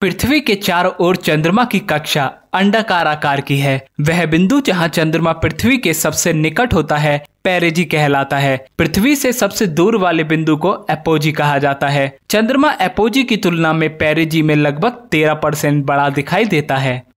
पृथ्वी के चारों ओर चंद्रमा की कक्षा अंडाकार आकार की है वह बिंदु जहां चंद्रमा पृथ्वी के सबसे निकट होता है पेरेजी कहलाता है पृथ्वी से सबसे दूर वाले बिंदु को एपोजी कहा जाता है चंद्रमा एपोजी की तुलना में पेरेजी में लगभग 13 परसेंट बड़ा दिखाई देता है